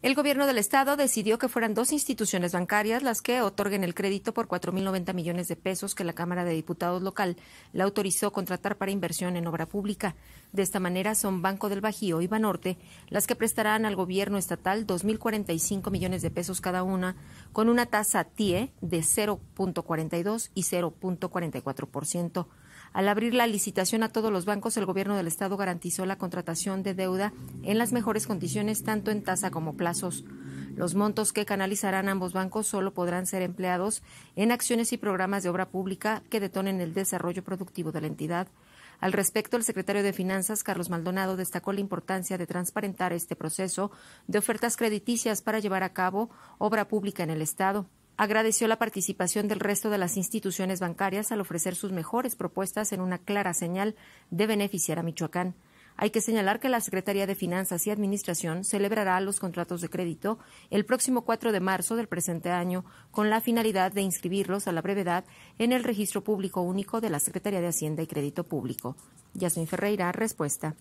El gobierno del estado decidió que fueran dos instituciones bancarias las que otorguen el crédito por 4.090 millones de pesos que la Cámara de Diputados local la autorizó contratar para inversión en obra pública. De esta manera son Banco del Bajío y Banorte las que prestarán al gobierno estatal 2.045 millones de pesos cada una con una tasa TIE de 0.42 y 0.44%. Al abrir la licitación a todos los bancos, el gobierno del estado garantizó la contratación de deuda en las mejores condiciones tanto en tasa como plazo los montos que canalizarán ambos bancos solo podrán ser empleados en acciones y programas de obra pública que detonen el desarrollo productivo de la entidad. Al respecto, el secretario de Finanzas, Carlos Maldonado, destacó la importancia de transparentar este proceso de ofertas crediticias para llevar a cabo obra pública en el Estado. Agradeció la participación del resto de las instituciones bancarias al ofrecer sus mejores propuestas en una clara señal de beneficiar a Michoacán. Hay que señalar que la Secretaría de Finanzas y Administración celebrará los contratos de crédito el próximo 4 de marzo del presente año con la finalidad de inscribirlos a la brevedad en el Registro Público Único de la Secretaría de Hacienda y Crédito Público. Yasmin Ferreira, respuesta.